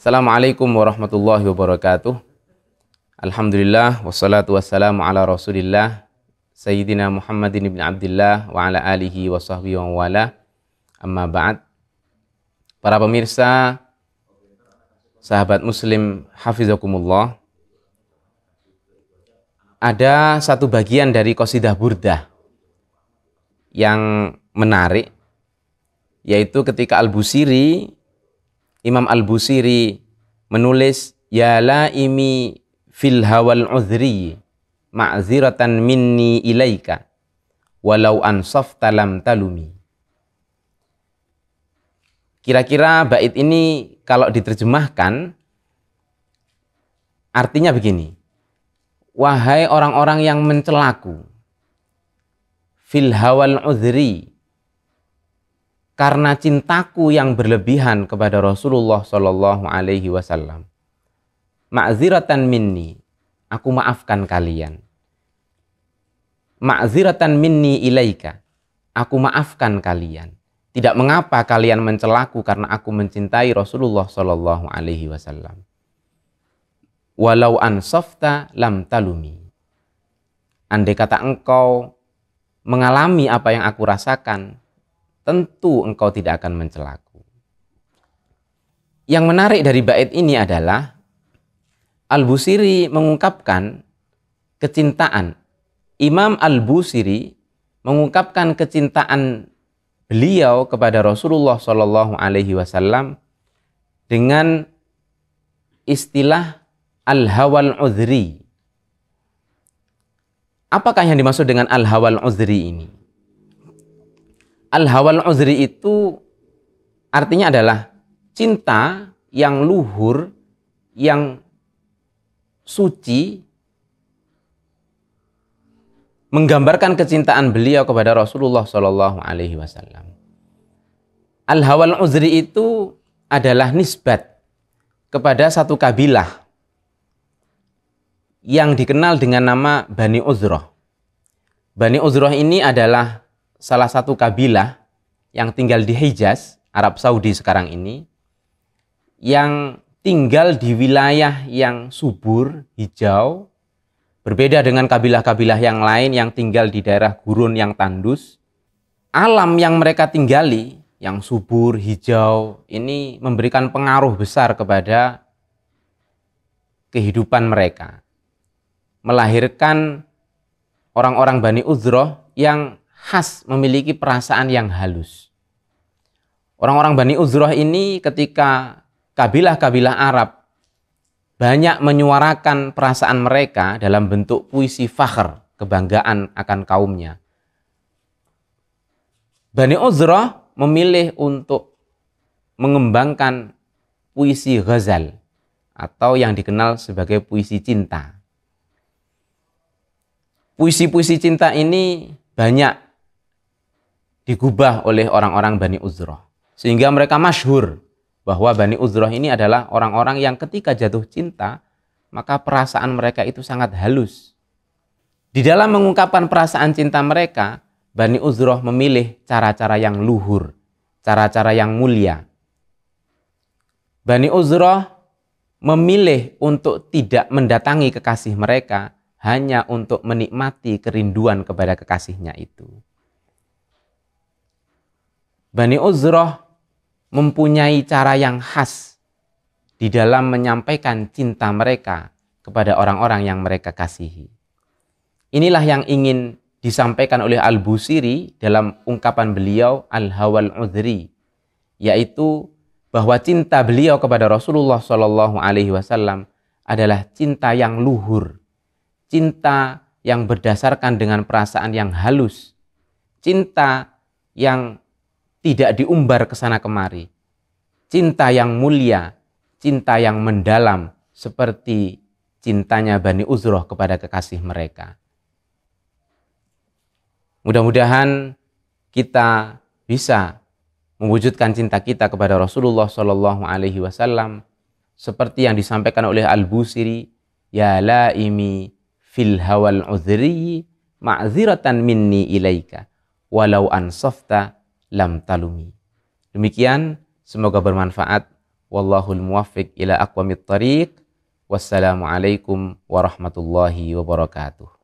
Assalamualaikum warahmatullahi wabarakatuh. Alhamdulillah wassalatu wassalamu ala Rasulillah Sayyidina Muhammadin ibn Abdullah wa ala alihi wa sahbihi wa wala. Amma ba'd. Para pemirsa sahabat muslim hafizakumullah. Ada satu bagian dari qasidah burdah yang menarik yaitu ketika Al-Busiri Imam Al-Busiri menulis ya laimi fil hawal uzri ma'ziratan minni ilaika walau ansaf talam talumi kira-kira bait ini kalau diterjemahkan artinya begini wahai orang-orang yang mencelaku fil hawal udhri karena cintaku yang berlebihan kepada Rasulullah Shallallahu Alaihi Wasallam. Ma'ziratan minni, aku maafkan kalian. Ma'ziratan minni ilaika, aku maafkan kalian. Tidak mengapa kalian mencelaku karena aku mencintai Rasulullah Shallallahu Alaihi Wasallam. Walau ansofta lam talumi. Andai kata engkau mengalami apa yang aku rasakan, tentu engkau tidak akan mencelaku. Yang menarik dari bait ini adalah Al-Busiri mengungkapkan kecintaan. Imam Al-Busiri mengungkapkan kecintaan beliau kepada Rasulullah Shallallahu alaihi wasallam dengan istilah al-hawal uzri. Apakah yang dimaksud dengan al-hawal uzri ini? Al-hawal uzri itu artinya adalah cinta yang luhur, yang suci, menggambarkan kecintaan beliau kepada Rasulullah Shallallahu Alaihi Wasallam. Al hawal uzri itu adalah nisbat kepada satu kabilah yang dikenal dengan nama Bani Uzroh. Bani Uzroh ini adalah salah satu kabilah yang tinggal di Hijaz, Arab Saudi sekarang ini, yang tinggal di wilayah yang subur, hijau, berbeda dengan kabilah-kabilah yang lain yang tinggal di daerah gurun yang tandus. Alam yang mereka tinggali, yang subur, hijau, ini memberikan pengaruh besar kepada kehidupan mereka. Melahirkan orang-orang Bani Uzroh yang khas, memiliki perasaan yang halus. Orang-orang Bani Uzroh ini ketika kabilah-kabilah Arab banyak menyuarakan perasaan mereka dalam bentuk puisi fakhr, kebanggaan akan kaumnya. Bani Uzroh memilih untuk mengembangkan puisi ghazal atau yang dikenal sebagai puisi cinta. Puisi-puisi cinta ini banyak digubah oleh orang-orang Bani uzroh Sehingga mereka masyhur bahwa Bani uzroh ini adalah orang-orang yang ketika jatuh cinta, maka perasaan mereka itu sangat halus. Di dalam mengungkapkan perasaan cinta mereka, Bani uzroh memilih cara-cara yang luhur, cara-cara yang mulia. Bani uzroh memilih untuk tidak mendatangi kekasih mereka hanya untuk menikmati kerinduan kepada kekasihnya itu. Bani Uzroh mempunyai cara yang khas di dalam menyampaikan cinta mereka kepada orang-orang yang mereka kasihi. Inilah yang ingin disampaikan oleh Al-Busiri dalam ungkapan beliau Al-Hawal Udri, yaitu bahwa cinta beliau kepada Rasulullah Shallallahu Alaihi Wasallam adalah cinta yang luhur, cinta yang berdasarkan dengan perasaan yang halus, cinta yang tidak diumbar ke sana kemari. Cinta yang mulia, cinta yang mendalam seperti cintanya Bani Uzroh kepada kekasih mereka. Mudah-mudahan kita bisa mewujudkan cinta kita kepada Rasulullah Shallallahu Alaihi Wasallam seperti yang disampaikan oleh Al Busiri, ya laimi fil hawal udhri ma'ziratan minni ilaika walau ansafta lam talumi. Demikian, semoga bermanfaat. Wallahul muwaffiq ila aqwamit tariq. Wassalamualaikum warahmatullahi wabarakatuh.